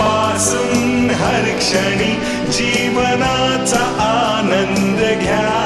पासन हर क्षणी आनंद घ्या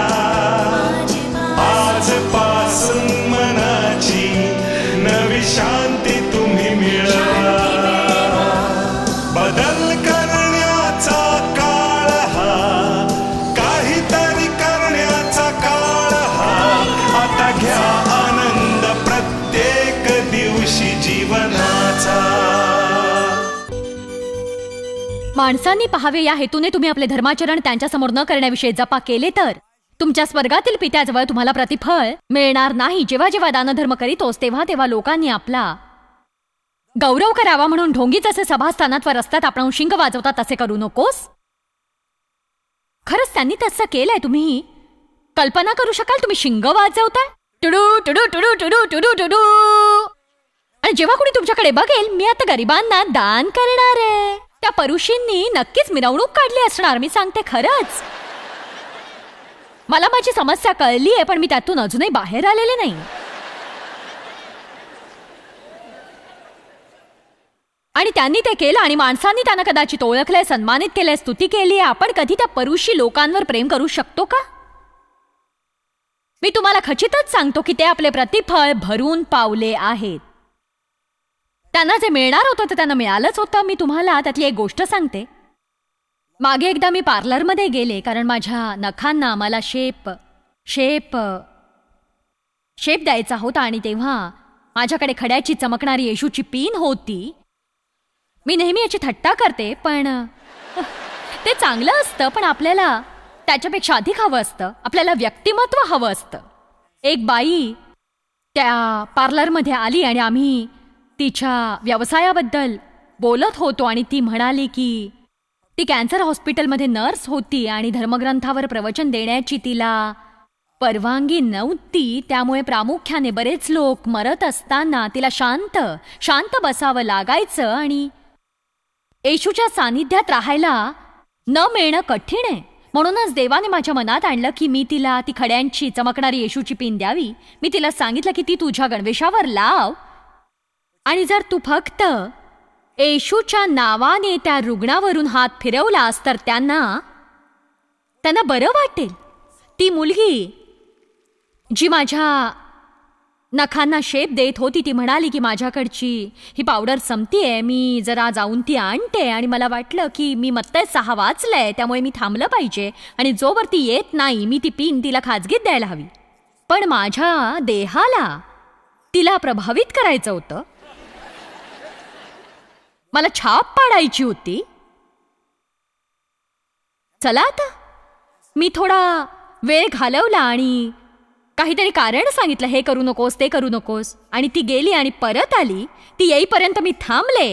माणसांनी पहावे या हेतूने तुम्ही आपले धर्माचरण त्यांच्यासमोर न करण्याविषयी जपा केले तर तुमच्या स्वर्गातील पित्याजवळ तुम्हाला प्रतिफळ मिळणार नाही जेव्हा जेव्हा दानधर्म करीतोस तेव्हा तेव्हा लोकांनी आपला गौरव करावा म्हणून ढोंगी जसे सभास्थानात व रस्त्यात आपण शिंग वाजवतात तसे करू नकोस खरंच त्यांनी तसं केलंय तुम्ही कल्पना करू शकाल तुम्ही शिंग वाजवताय टुडू टुडू टुडू टुडू टुडू टुडू आणि जेव्हा कोणी तुमच्याकडे बघेल मी आता गरिबांना दान करणार आहे त्या परुषींनी नक्कीच मिरवणूक काढली असणार मी सांगते खरंच मला माझी समस्या कळली आहे पण मी त्यातून अजूनही बाहेर आलेले नाही आणि त्यांनी ते केलं आणि माणसांनी त्यांना कदाचित ओळखलंय सन्मानित केलंय स्तुती केली आहे आपण कधी त्या परुषी लोकांवर प्रेम करू शकतो का मी तुम्हाला खचितच सांगतो की ते आपले प्रतिफळ भरून पावले आहेत त्यांना जे मिळणार होतं ते त्यांना मिळालंच होतं मी तुम्हाला त्यातली एक गोष्ट सांगते मागे एकदा मी पार्लरमध्ये गेले कारण माझ्या नखांना मला शेप शेप शेप द्यायचा होता आणि तेव्हा माझ्याकडे खड्याची चमकणारी येशूची पीन होती मी नेहमी याची थट्टा करते पण ते चांगलं असतं पण आपल्याला त्याच्यापेक्षा अधिक हवं असतं आपल्याला व्यक्तिमत्व हवं असतं एक बाई त्या पार्लरमध्ये आली आणि आम्ही तिच्या व्यवसायाबद्दल बोलत होतो आणि ती म्हणाली की ती कॅन्सर हॉस्पिटलमध्ये नर्स होती आणि धर्मग्रंथावर प्रवचन देण्याची तिला परवानगी नव्हती त्यामुळे प्रामुख्याने बरेच लोक मरत असताना तिला शांत शांत बसावं लागायचं आणि येशूच्या सानिध्यात राहायला न मिळणं कठीण आहे म्हणूनच देवाने माझ्या मनात आणलं की मी तिला ती खड्यांची चमकणारी येशूची पिन द्यावी मी तिला सांगितलं की ती तुझ्या गणवेशावर लाव आणि जर तू फक्त येशूच्या नावाने त्या रुग्णावरून हात फिरवलास तर त्यांना त्यांना बरं वाटेल ती मुलगी जी माझ्या नखांना शेप देत होती ती म्हणाली की माझ्याकडची ही पावडर संपतीये मी जरा जाऊन ती आणते आणि मला वाटलं की मी मत्तय सहा वाचलंय त्यामुळे मी थांबलं पाहिजे आणि जोवर ती येत नाही मी ती पिन तिला खाजगीत द्यायला हवी पण माझ्या देहाला तिला प्रभावित करायचं होतं मला छाप पाडायची होती चला आता मी थोडा वेळ घालवला आणि काहीतरी कारण सांगितलं हे करू नकोस ते करू नकोस आणि ती गेली आणि परत आली ती येईपर्यंत मी थांबले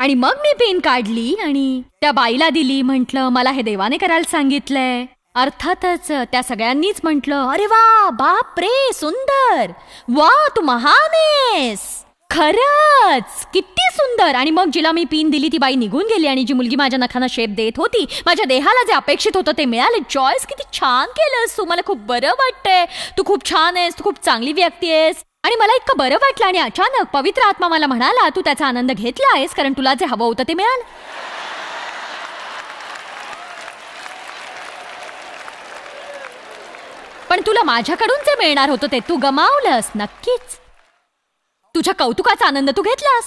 आणि मग मी पेन काढली आणि त्या बाईला दिली म्हटलं मला हे देवाने करायला सांगितलंय अर्थातच त्या सगळ्यांनीच म्हटलं अरे वा बाप रे सुंदर वा तू महानेस खरंच किती सुंदर आणि मग जिला मी पिन दिली ती बाई निघून गेली आणि जी मुलगी माझ्या नखांना शेप देत होती माझ्या देहाला जे अपेक्षित होतं ते मिळाले चॉईस किती छान केलंस तू मला खूप बरं वाटतंय तू खूप छान आहेस तू खूप चांगली व्यक्ती आहेस आणि मला इतकं बरं वाटलं आणि अचानक पवित्र आत्मा मला म्हणाला तू त्याचा आनंद घेतला आहेस कारण तुला जे हवं होतं ते मिळालं पण तुला माझ्याकडून जे मिळणार होतं ते तू गमावलंस नक्कीच तुझ्या कौतुकाचा आनंद तू घेतलास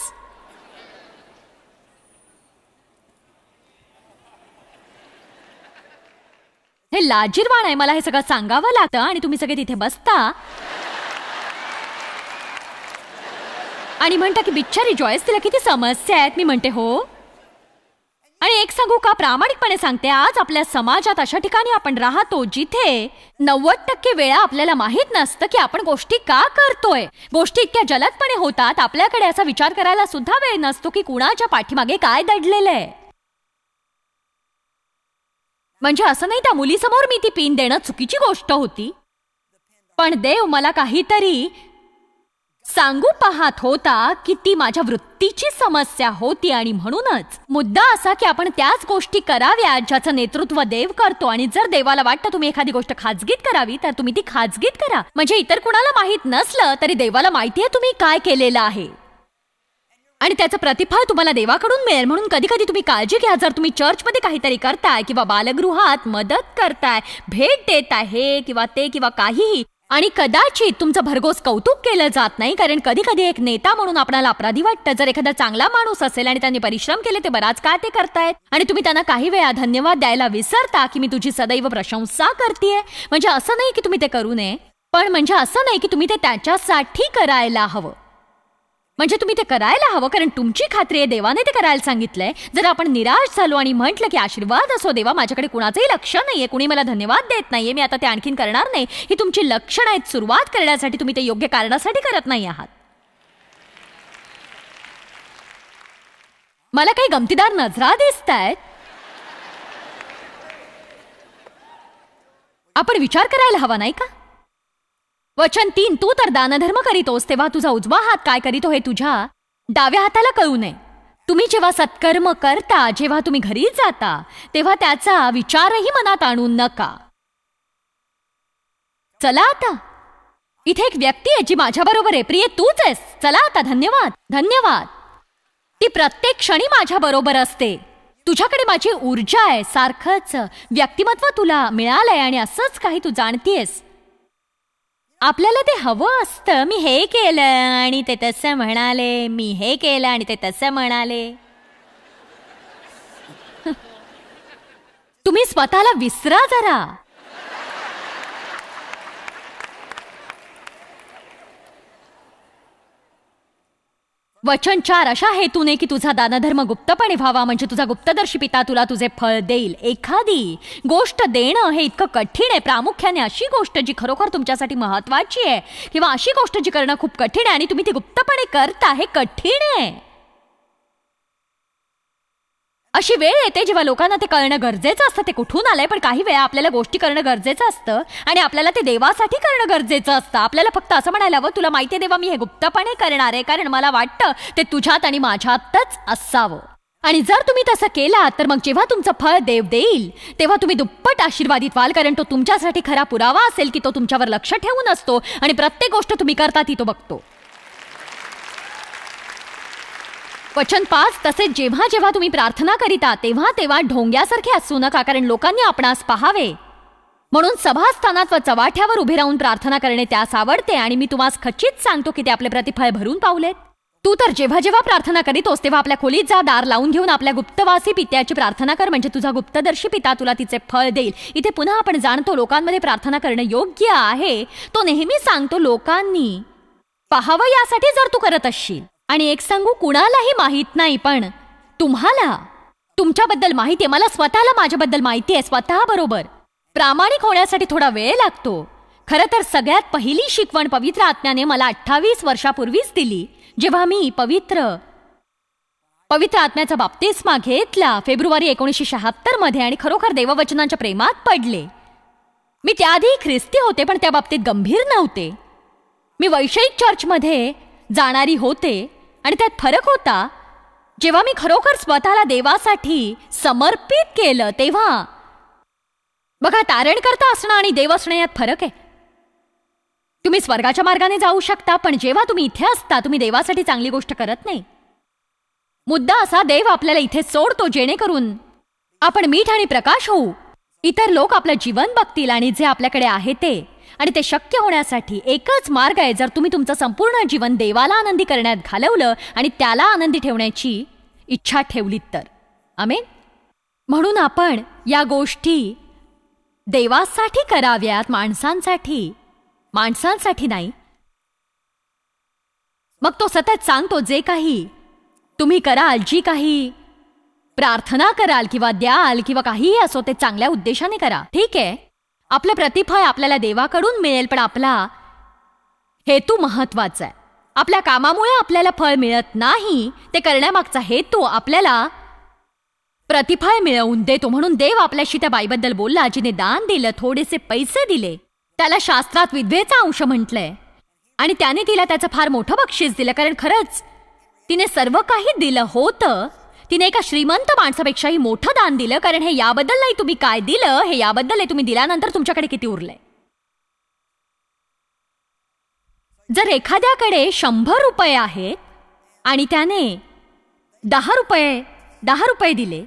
हे लाजीरवाण आहे मला हे सगळं सांगावं लागतं आणि तुम्ही सगळे तिथे बसता आणि म्हणता की बिचारी जॉयस तिला किती समस्या आहेत मी म्हणते हो आणि एक सांगू का प्रामाणिकपणे सांगते आज आपल्या समाजात अशा ठिकाणी आपण राहतो जिथे नव्वद टक्के वेळा आपल्याला माहीत नसतं की आपण गोष्टी का करतोय गोष्टी इतक्या जलदपणे होतात आपल्याकडे असा विचार करायला सुद्धा वेळ नसतो की कुणाच्या पाठीमागे काय दडलेलं आहे म्हणजे असं नाही त्या मुलीसमोर मी ती पिन देणं चुकीची गोष्ट होती पण देव मला काहीतरी सांगू पाहत होता की ती माझ्या वृत्तीची समस्या होती आणि म्हणूनच मुद्दा असा की आपण त्याच गोष्टी कराव्या ज्याचं नेतृत्व देव करतो आणि जर देवाला वाटतं तुम्ही एखादी गोष्ट खाजगीत करावी तर तुम्ही ती खाजगीत करा म्हणजे इतर कुणाला माहीत नसलं तरी देवाला माहिती आहे तुम्ही काय केलेलं आहे आणि त्याचं प्रतिफळ तुम्हाला देवाकडून मिळेल म्हणून कधी कधी तुम्ही काळजी घ्या जर तुम्ही चर्चमध्ये काहीतरी करताय किंवा बालगृहात मदत करताय भेट देत आहे किंवा ते किंवा काहीही आणि कदाचित तुमचं भरघोस कौतुक केलं जात नाही कारण कधी कधी एक नेता म्हणून आपल्याला अपराधी वाटतं जर एखादा चांगला माणूस असेल आणि त्यांनी परिश्रम केले ते बराच काळ ते करतायत आणि तुम्ही त्यांना काही वेळा धन्यवाद द्यायला विसरता की मी तुझी सदैव प्रशंसा करते म्हणजे असं नाही की तुम्ही ते करू नये पण म्हणजे असं नाही की तुम्ही ते त्याच्यासाठी करायला हवं म्हणजे तुम्ही ते करायला हवं कारण तुमची खात्री आहे देवाने ते करायला सांगितलंय जर आपण निराश झालो आणि म्हटलं की आशीर्वाद असो देवा माझ्याकडे कुणाचंही लक्ष नाहीये कुणी मला धन्यवाद देत नाहीये मी आता ते आणखीन करणार नाही ही तुमची लक्षणं आहेत सुरुवात करण्यासाठी तुम्ही ते योग्य कारणासाठी करत नाही आहात मला काही गमतीदार नजरा दिसत आहेत आपण विचार करायला हवा नाही का वचन तीन तू तर दानधर्म करीतोस तेव्हा तुझा उजवा हात काय करीतो हे तुझ्या डाव्या हाताला कळू नये तुम्ही जेव्हा सत्कर्म करता जेव्हा तुम्ही घरी जाता तेव्हा त्याचा विचारही मनात आणू नका चला आता इथे एक व्यक्ती आहे जी माझ्याबरोबर आहे प्रिय तूच आहेस चला आता धन्यवाद धन्यवाद ती प्रत्येक क्षणी माझ्याबरोबर असते तुझ्याकडे माझी ऊर्जा आहे सारखंच व्यक्तिमत्व तुला मिळालंय आणि असंच काही तू जाणतीयस आपल्याला ते हवं असतं मी हे केलं आणि ते तसं म्हणाले मी हे केलं आणि ते तसं म्हणाले तुम्ही स्वतःला विसरा जरा वचन चार अशा हेतूने की तुझा दानधर्म गुप्तपणे व्हावा म्हणजे तुझा गुप्तदर्शी पिता तुला तुझे फळ देईल एखादी गोष्ट देणं हे इतकं कठीण आहे प्रामुख्याने अशी गोष्ट जी खरोखर तुमच्यासाठी महत्वाची आहे किंवा अशी गोष्ट जी करणं खूप कठीण आहे आणि तुम्ही ती गुप्तपणे करता हे कठीण आहे अशी वेळ येते जेव्हा लोकांना ते करणं गरजेचं असतं ते कुठून आलंय पण काही वेळा आपल्याला गोष्टी करणं गरजेचं असतं आणि आपल्याला ते देवासाठी करणं गरजेचं असतं आपल्याला फक्त असं म्हणायला हवं तुला माहिती आहे देवा मी हे गुप्तपणे करणार आहे कारण मला वाटतं ते तुझ्यात आणि माझ्यातच असावं आणि जर तुम्ही तसं केला तर मग जेव्हा तुमचं फळ देव देईल तेव्हा तुम्ही दुप्पट आशीर्वादित व्हाल कारण तो तुमच्यासाठी खरा पुरावा असेल की तो तुमच्यावर लक्ष ठेवून असतो आणि प्रत्येक गोष्ट तुम्ही करता ती तो बघतो वचन पाच तसेच जेव्हा जेव्हा तुम्ही प्रार्थना करीता तेव्हा तेव्हा ढोंग्यासारखे असू नका कारण लोकांनी आपणास पहावे म्हणून सभास्थानात व चवाठ्यावर उभे राहून प्रार्थना करणे त्यास आवडते आणि मी तुम्हाला खचित सांगतो की ते आपले प्रतिफळ भरून पावलेत तू तर जेव्हा जेव्हा प्रार्थना करीतोस तेव्हा आपल्या खोलीत जा दार लावून घेऊन आपल्या गुप्तवासी पित्याची प्रार्थना कर म्हणजे तुझा गुप्तदर्शी पिता तुला तिचे फळ देईल इथे पुन्हा आपण जाणतो लोकांमध्ये प्रार्थना करणं योग्य आहे तो नेहमी सांगतो लोकांनी पहावं यासाठी जर तू करत असशील आणि एक सांगू कुणालाही माहीत नाही पण तुम्हाला तुमच्याबद्दल माहिती आहे मला स्वतःला माझ्याबद्दल माहिती आहे स्वतःबरोबर प्रामाणिक होण्यासाठी थोडा वेळ लागतो खरं तर सगळ्यात पहिली शिकवण पवित्र आत्म्याने मला अठ्ठावीस वर्षापूर्वीच दिली जेव्हा मी पवित्र पवित्र आत्म्याचा बाप्तिस्मा घेतला फेब्रुवारी एकोणीसशे शहात्तरमध्ये आणि खरोखर देववचनांच्या प्रेमात पडले मी त्याआधी ख्रिस्ती होते पण त्या बाबतीत गंभीर नव्हते मी वैषयिक चर्चमध्ये जाणारी होते आणि त्यात फरक होता जेव्हा मी खरोखर स्वतःला देवासाठी समर्पित केलं तेव्हा बघा तारण करता असणं आणि देव असणं यात फरक आहे तुम्ही स्वर्गाच्या मार्गाने जाऊ शकता पण जेव्हा तुम्ही इथे असता तुम्ही देवासाठी चांगली गोष्ट करत नाही मुद्दा असा देव आपल्याला इथे सोडतो जेणेकरून आपण मीठ आणि प्रकाश होऊ इतर लोक आपलं जीवन बघतील आणि जे आपल्याकडे आहे ते आणि ते शक्य होण्यासाठी एकच मार्ग आहे जर तुम्ही तुमचं संपूर्ण जीवन देवाला आनंदी करण्यात घालवलं आणि त्याला आनंदी ठेवण्याची इच्छा ठेवलीत तर आमेन म्हणून आपण या गोष्टी देवासाठी कराव्यात माणसांसाठी माणसांसाठी नाही मग तो सतत सांगतो जे काही तुम्ही कराल जी काही प्रार्थना कराल किंवा द्याल किंवा काहीही असो ते चांगल्या उद्देशाने करा ठीक आहे आपलं प्रतिफळ आपल्याला देवाकडून मिळेल पण आपला हेतू महत्वाचा आहे आपल्या कामामुळे आपल्याला फळ मिळत नाही ते करण्यामागचा हेतू आपल्याला प्रतिफळ मिळवून देतो म्हणून देव आपल्याशी त्या बाईबद्दल बोलला जिने दान दिलं थोडेसे पैसे दिले त्याला शास्त्रात विद्वेचा अंश म्हटलंय आणि त्याने तिला त्याचं फार मोठं बक्षीस दिलं कारण खरंच तिने सर्व काही दिलं होतं तिने एका श्रीमंत माणसापेक्षाही मोठं दान दिलं कारण हे याबद्दल नाही तुम्ही काय दिलं हे याबद्दल आहे तुम्ही दिल्यानंतर तुमच्याकडे किती उरलंय जर एखाद्याकडे शंभर रुपये आहेत आणि त्याने दहा रुपये दहा रुपये दिले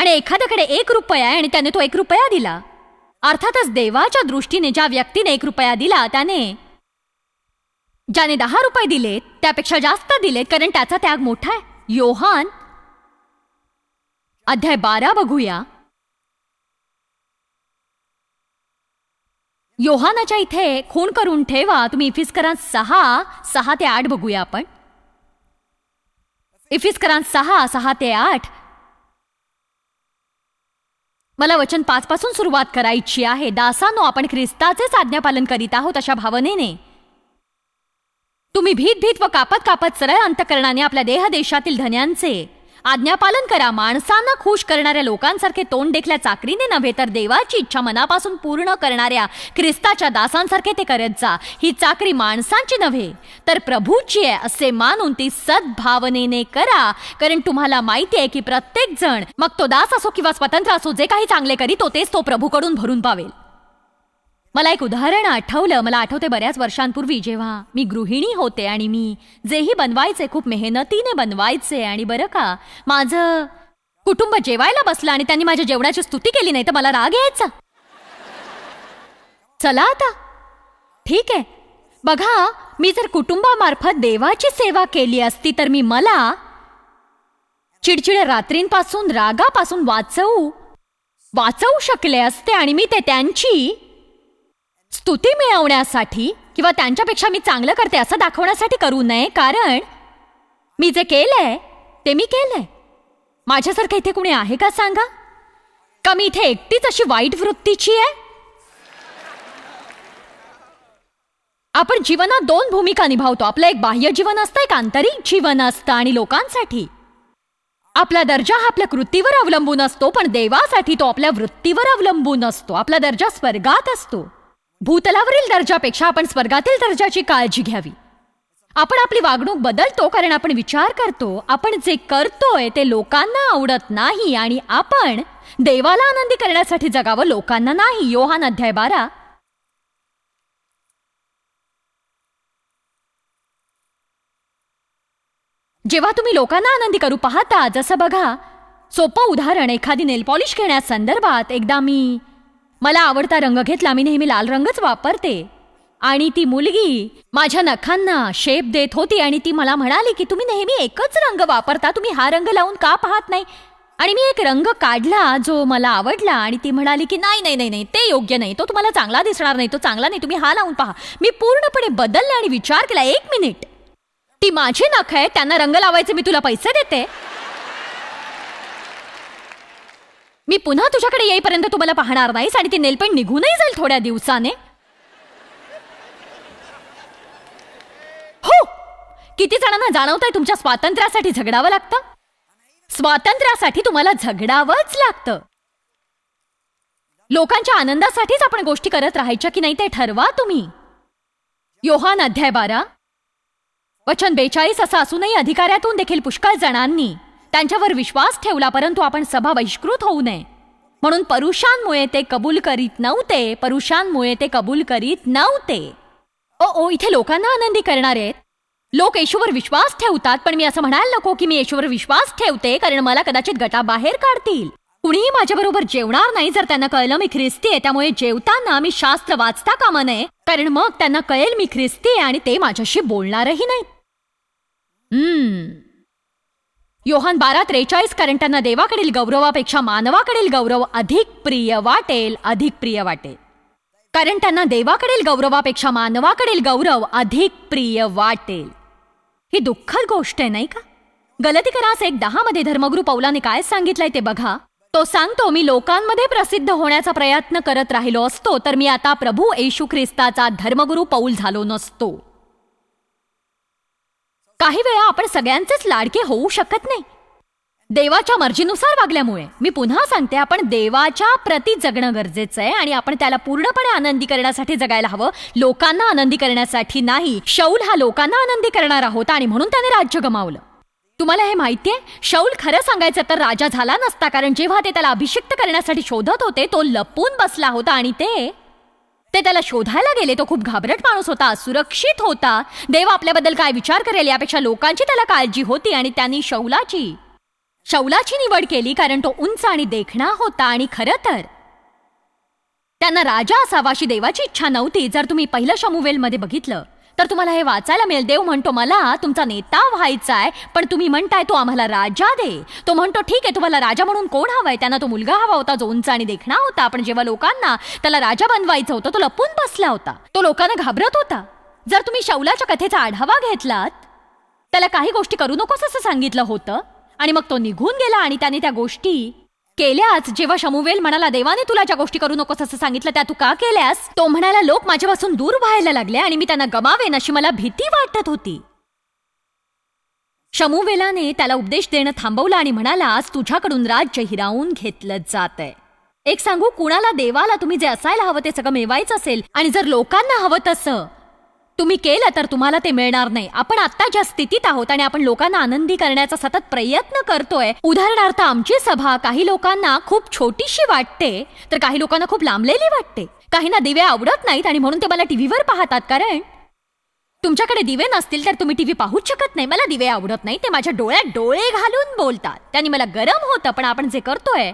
आणि एखाद्याकडे एक रुपया आहे आणि त्याने तो एक रुपया दिला अर्थातच देवाच्या दृष्टीने ज्या व्यक्तीने एक रुपया दिला त्याने ज्याने दहा रुपये दिलेत त्यापेक्षा जास्त दिलेत कारण त्याचा त्याग मोठा आहे योहान अध्याय बारा बघूया योहानाच्या इथे खून करून ठेवा तुम्ही इफिस्करां सहा सहा ते आठ बघूया आपण इफिस्करां सहा सहा ते आठ मला वचन पाचपासून सुरुवात करायची आहे दासानो आपण ख्रिस्ताचेच आज्ञापालन करीत आहोत अशा भावनेने तुम्ही भीत भीत व कापत कापत सरळ अंतकरणाने आपल्या देह देशातील धन्यांचे आज्ञापालन करा माणसांना खुश करणाऱ्या लोकांसारखे तोंड देखल्या चाकरीने नव्हे तर देवाची इच्छा मनापासून पूर्ण करणाऱ्या ख्रिस्ताच्या दासांसारखे ते करत जा ही चाकरी माणसांची नव्हे तर प्रभूची आहे असे मानून ती सद्भावनेने करा कारण तुम्हाला माहिती आहे की प्रत्येक जण मग तो दास असो किंवा स्वतंत्र असो जे काही चांगले करीतो तेच तो प्रभूकडून भरून पावेल मला एक उदाहरण आठवलं मला आठवते बऱ्याच वर्षांपूर्वी जेव्हा मी गृहिणी होते आणि मी जेही बनवायचे खूप मेहनतीने बनवायचे आणि बरं का माझं कुटुंब जेवायला बसलं आणि त्यांनी माझ्या जेवणाची स्तुती केली नाही तर मला राग यायचा चला आता ठीक आहे बघा मी जर कुटुंबामार्फत देवाची सेवा केली असती तर मी मला चिडचिड रात्रींपासून रागापासून वाचवू वाचवू शकले असते आणि मी ते त्यांची स्तुती मिळवण्यासाठी किंवा त्यांच्यापेक्षा मी चांगलं करते असं दाखवण्यासाठी करू नये कारण मी जे केलंय ते मी केलंय माझ्यासारखं इथे कुणी आहे का सांगा का मी इथे एकटीच अशी वाईट वृत्तीची आहे आपण जीवनात दोन भूमिका निभावतो आपलं एक बाह्य जीवन असतं एक आंतरिक जीवन असतं आणि लोकांसाठी आपला दर्जा हा आपल्या कृतीवर अवलंबून असतो पण देवासाठी तो आपल्या वृत्तीवर अवलंबून असतो आपला दर्जा स्वर्गात असतो भूतलावरील दर्जापेक्षा आपण स्वर्गातील दर्जाची काळजी घ्यावी आपण आपली वागणूक बदलतो कारण आपण विचार करतो आपण जे करतोय ते लोकांना आवडत नाही आणि आपण देवाला आनंदी करण्यासाठी जगावं लोकांना नाही योहान अध्याय बारा जेव्हा तुम्ही लोकांना आनंदी करू पाहता जसं बघा सोपं उदाहरण एखादी नेल पॉलिश घेण्यासंदर्भात एकदा मी मला आवडता रंग घेतला मी नेहमी लाल रंगच वापरते आणि ती मुलगी माझ्या नखांना शेप देत होती आणि ती मला म्हणाली की तुम्ही नेहमी एकच रंग वापरता तुम्ही हा रंग लावून का पाहत नाही आणि मी एक रंग काढला जो मला आवडला आणि ती म्हणाली की नाही नाही नाही नाही ते योग्य नाही तो तुम्हाला चांगला दिसणार नाही तो चांगला नाही तुम्ही हा लावून पहा मी पूर्णपणे बदलले आणि विचार केला एक मिनिट ती माझी नख आहे त्यांना रंग लावायचे मी तुला पैसे देते मी पुन्हा तुझ्याकडे येईपर्यंत तू मला पाहणार नाहीस आणि ती नेलपेंट निघूनही जाईल थोड्या दिवसाने हो किती जणांना जाणवतंय तुमच्या स्वातंत्र्यासाठी झगडावं लागतं स्वातंत्र्यासाठी तुम्हाला झगडावंच लागतं लोकांच्या आनंदासाठीच आपण गोष्टी करत राहायच्या की नाही ते ठरवा तुम्ही योहान अध्याय बारा वचन बेचाळीस असं असूनही अधिकाऱ्यातून देखील पुष्कळ जणांनी त्यांच्यावर विश्वास ठेवला परंतु आपण सभा बहिष्कृत होऊ नये म्हणून परुषांमुळे ते कबूल करीत नव्हते परुषांमुळे ते कबूल करीत नव्हते ओ ओ इथे लोकांना आनंदी करणार आहेत लोक येशूवर विश्वास ठेवतात पण मी असं म्हणायला नको की मी येशूवर विश्वास ठेवते कारण मला कदाचित गटाबाहेर काढतील कुणीही माझ्याबरोबर जेवणार नाही जर त्यांना कळलं मी ख्रिस्ती आहे त्यामुळे जेवताना मी शास्त्र वाचता कामा नये कारण मग त्यांना कळेल मी ख्रिस्ती आहे आणि ते माझ्याशी बोलणारही नाही योहान बारा त्रेचाळीस करंटांना देवाकडील गौरवापेक्षा मानवाकडील गौरव अधिक प्रिय वाटेल अधिक प्रिय वाटेल कारण त्यांना देवाकडील गौरवापेक्षा मानवाकडील गौरव अधिक प्रिय वाटेल ही दुःखद गोष्ट आहे नाही का गलती करास एक दहा मध्ये धर्मगुरु पौलाने काय सांगितलंय ते बघा तो सांगतो मी लोकांमध्ये प्रसिद्ध होण्याचा प्रयत्न करत राहिलो असतो तर मी आता प्रभू येशू ख्रिस्ताचा धर्मगुरु पौल झालो नसतो काही वेळा आपण सगळ्यांचेच लाडके होऊ शकत नाही देवाच्या मर्जीनुसार वागल्यामुळे मी पुन्हा सांगते आपण देवाच्या प्रती जगणं गरजेचं आहे आणि आपण त्याला पूर्णपणे आनंदी करण्यासाठी जगायला हवं लोकांना आनंदी करण्यासाठी नाही शौल हा लोकांना आनंदी करणारा होता आणि म्हणून त्याने राज्य गमावलं तुम्हाला हे माहितीये शौल खरं सांगायचं तर राजा झाला नसता कारण जेव्हा ते त्याला अभिषिक्त करण्यासाठी शोधत होते तो लपून बसला होता आणि ते ते त्याला शोधायला गेले तो खूप घाबरट माणूस होता सुरक्षित होता देव आपल्याबद्दल काय विचार करेल यापेक्षा लोकांची त्याला काळजी होती आणि त्यांनी शौलाची शौलाची निवड केली कारण तो उंच आणि देखणा होता आणि खरं तर त्यांना राजा असावा अशी देवाची इच्छा नव्हती जर तुम्ही पहिलं शमुवेलमध्ये बघितलं तर तुम्हाला हे वाचायला मिळेल देव म्हणतो मला तुमचा नेता व्हायचा आहे पण तुम्ही म्हणताय तो आम्हाला राजा दे तो म्हणतो ठीक आहे तुम्हाला राजा म्हणून कोण हवाय त्यांना तो मुलगा हवा होता उंच आणि देखणा होता पण जेव्हा लोकांना त्याला राजा बनवायचं होतं तो लपून बसला होता तो लोकांना घाबरत होता जर तुम्ही शौलाच्या कथेचा आढावा घेतलात त्याला काही गोष्टी करू नकोस असं सांगितलं होतं आणि मग तो निघून गेला आणि त्याने त्या गोष्टी केल्यास जेव्हा शमुवेल म्हणाला देवाने तुला ज्या गोष्टी करू नकोस असं सांगितलं त्या तू का केल्यास तो म्हणाला लोक माझ्यापासून दूर व्हायला लागले आणि मी त्यांना गमावेन अशी मला भीती वाटत होती शमुवेलाने त्याला उपदेश देणं थांबवलं आणि म्हणाला आज तुझ्याकडून राज्य हिरावून घेतलं जात आहे एक सांगू कुणाला देवाला तुम्ही जे असायला हवं ते सगळं मेवायचं असेल आणि जर लोकांना हवं तसं तुम्ही केलं तर तुम्हाला ते मिळणार नाही आपण आता ज्या स्थितीत आहोत आणि आपण लोकांना आनंदी करण्याचा सतत प्रयत्न करतोय उदाहरणार्थ आमची सभा काही लोकांना खूप छोटीशी वाटते तर काही लोकांना खूप लांबलेली वाटते काहींना दिवे आवडत नाहीत आणि म्हणून ते मला टीव्हीवर पाहतात कारण तुमच्याकडे दिवे नसतील तर तुम्ही टीव्ही पाहूच शकत नाही मला दिवे आवडत नाही ते माझ्या डोळ्यात डोळे घालून बोलतात त्यांनी मला गरम होतं पण आपण जे करतोय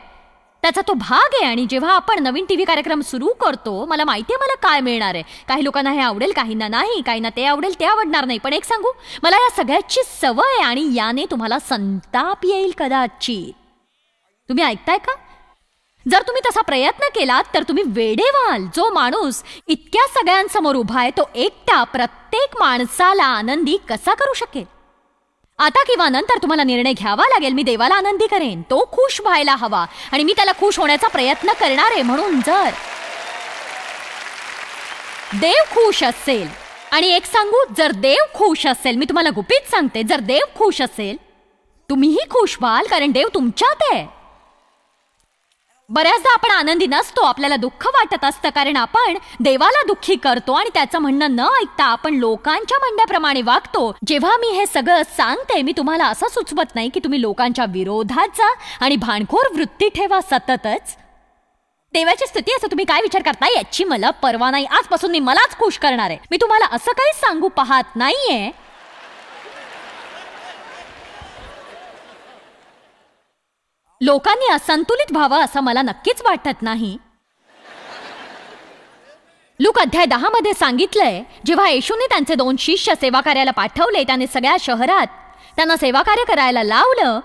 त्याचा तो भाग आहे आणि जेव्हा आपण नवीन टी व्ही कार्यक्रम सुरू करतो मला माहिती आहे मला काय मिळणार आहे काही लोकांना हे आवडेल काहींना नाही काहींना ते आवडेल ते आवडणार नाही पण एक सांगू मला या सगळ्याची सवय आहे आणि याने तुम्हाला संताप येईल कदाचित तुम्ही ऐकताय का जर तुम्ही तसा प्रयत्न केलात तर तुम्ही वेडेवाल जो माणूस इतक्या सगळ्यांसमोर उभा आहे तो एकटा प्रत्येक माणसाला आनंदी कसा करू शकेल आता किंवा नंतर तुम्हाला निर्णय घ्यावा लागेल मी देवाला आनंदी करेन तो खुश व्हायला हवा आणि मी त्याला खुश होण्याचा प्रयत्न करणार आहे म्हणून जर देव खुश असेल आणि एक सांगू जर देव खुश असेल मी तुम्हाला गुपित सांगते जर देव खुश असेल तुम्हीही खुश व्हाल कारण देव तुमच्यात आहे बऱ्याचदा आपण आनंदी नसतो आपल्याला दुःख वाटत असतं कारण आपण देवाला दुःखी करतो आणि त्याचं म्हणणं न ऐकता आपण लोकांच्या म्हणण्याप्रमाणे वागतो जेव्हा मी हे सगळं सांगते मी तुम्हाला असं सुचवत नाही की तुम्ही लोकांच्या विरोधात जा आणि भांडखोर वृत्ती ठेवा सततच देवाची स्थिती असं तुम्ही काय विचार करता याची मला परवा नाही आजपासून मी मलाच खुश करणार आहे मी तुम्हाला असं काही सांगू पाहत नाहीये लोकांनी असंतुलित व्हावं असं मला नक्कीच वाटत नाही लुक अध्याय दहा मध्ये सांगितलंय जेव्हा येशूने त्यांचे दोन शिष्य सेवा कार्याला पाठवले त्याने सगळ्या शहरात त्यांना सेवा कार्य करायला लावलं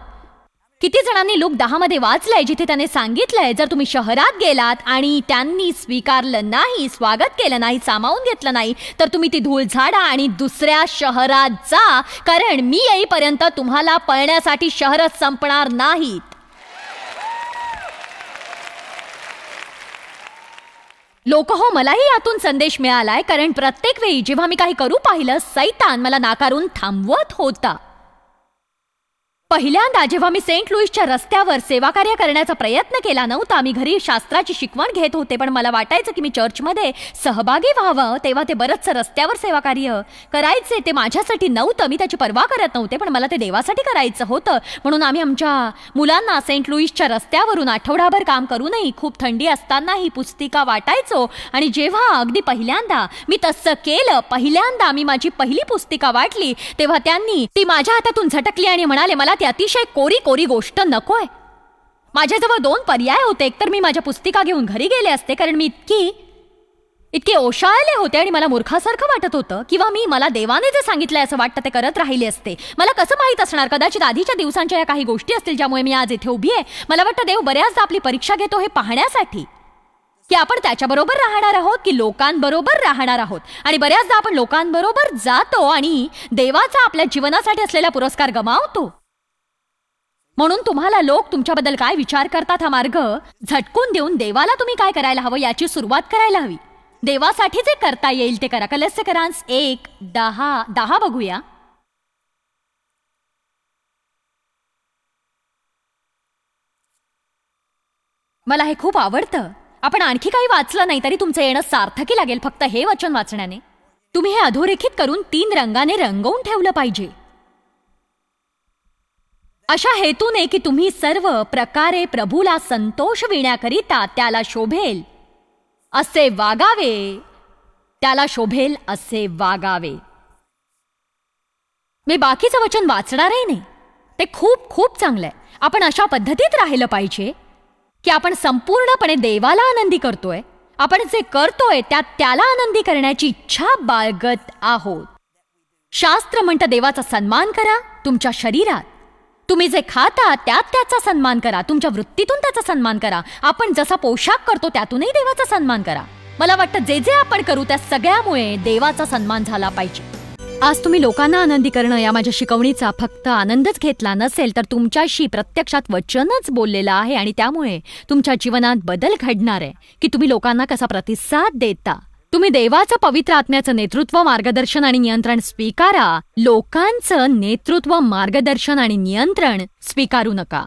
किती जणांनी लुक दहा मध्ये वाचलंय जिथे त्याने सांगितलंय जर तुम्ही शहरात गेलात आणि त्यांनी स्वीकारलं नाही स्वागत केलं नाही सामावून घेतलं नाही तर तुम्ही ती धूळ झाडा आणि दुसऱ्या शहरात जा कारण मी येईपर्यंत तुम्हाला पळण्यासाठी शहरच संपणार नाहीत लोक हो मलाही यातून संदेश मिळालाय कारण प्रत्येक वेळी जेव्हा मी काही करू पाहिलं सैतान मला नाकारून थांबवत होता पहिल्यांदा जेव्हा मी सेंट लुईसच्या रस्त्यावर सेवाकार्य करण्याचा प्रयत्न केला नव्हता मी घरी शास्त्राची शिकवण घेत होते पण मला वाटायचं की मी चर्चमध्ये सहभागी व्हावं तेव्हा ते बरंचसं रस्त्यावर सेवाकार्य करायचे ते माझ्यासाठी नव्हतं मी त्याची पर्वा करत नव्हते पण मला ते देवासाठी करायचं होतं म्हणून आम्ही आमच्या मुलांना सेंट लुईसच्या रस्त्यावरून आठवडाभर काम करूनही खूप थंडी असतानाही पुस्तिका वाटायचो आणि जेव्हा अगदी पहिल्यांदा मी तसं केलं पहिल्यांदा मी माझी पहिली पुस्तिका वाटली तेव्हा त्यांनी ती माझ्या हातातून झटकली आणि म्हणाले मला ती अतिशय कोरी कोरी गोष्ट नकोय माझ्याजवळ दोन पर्याय होते एकतर मी माझ्या पुस्तिका घेऊन घरी गेले असते कारण मी इतकी इतके ओशाळले होते आणि मला मूर्खासारखं वाटत होतं किंवा मी मला देवाने जे सांगितलंय असं वाटतं ते करत राहिले असते मला कसं माहीत असणार कदाचित आधीच्या दिवसांच्या या काही गोष्टी असतील ज्यामुळे मी आज इथे उभी आहे मला वाटतं देव बऱ्याचदा आपली परीक्षा घेतो हे पाहण्यासाठी की आपण त्याच्याबरोबर राहणार आहोत की लोकांबरोबर राहणार आहोत आणि बऱ्याचदा आपण लोकांबरोबर जातो आणि देवाचा आपल्या जीवनासाठी असलेला पुरस्कार गमावतो म्हणून तुम्हाला लोक तुमच्याबद्दल काय विचार करतात हा मार्ग झटकून देऊन देवाला तुम्ही काय करायला हवं याची सुरुवात करायला हवी देवासाठी जे करता येईल ते करा कलस्य करांस एक दहा दहा बघूया मला हे खूप आवडतं आपण आणखी काही वाचलं नाही तरी तुमचं येणं सार्थकी लागेल फक्त हे वचन वाचण्याने तुम्ही हे अधोरेखित करून तीन रंगाने रंगवून ठेवलं पाहिजे अशा हेतूने की तुम्ही सर्व प्रकारे प्रभूला संतोष विण्याकरिता त्याला शोभेल असे वागावे त्याला शोभेल असे वागावे मी बाकीचं वचन वाचणारही नाही ते खूप खूप चांगलं आहे आपण अशा पद्धतीत राहिलं पाहिजे की आपण संपूर्णपणे देवाला आनंदी करतोय आपण जे करतोय त्यात त्याला आनंदी करण्याची इच्छा बाळगत आहोत शास्त्र म्हणतं देवाचा सन्मान करा तुमच्या शरीरात तुम्ही जे खाता त्यात त्याचा सन्मान करा तुमच्या वृत्तीतून त्याचा सन्मान करा आपण जसा पोशाख करतो त्यातूनही देवाचा सन्मान करा मला वाटतं जे जे आपण करू त्या सगळ्यामुळे देवाचा सन्मान झाला पाहिजे आज तुम्ही लोकांना आनंदी करणं या माझ्या शिकवणीचा फक्त आनंदच घेतला नसेल तर तुमच्याशी प्रत्यक्षात वचनच बोललेलं आहे आणि त्यामुळे तुमच्या जीवनात बदल घडणार आहे की तुम्ही लोकांना कसा प्रतिसाद देता तुम्ही देवाचं पवित्र आत्म्याचं नेतृत्व मार्गदर्शन आणि नियंत्रण स्वीकारा लोकांचं नेतृत्व मार्गदर्शन आणि नियंत्रण स्वीकारू नका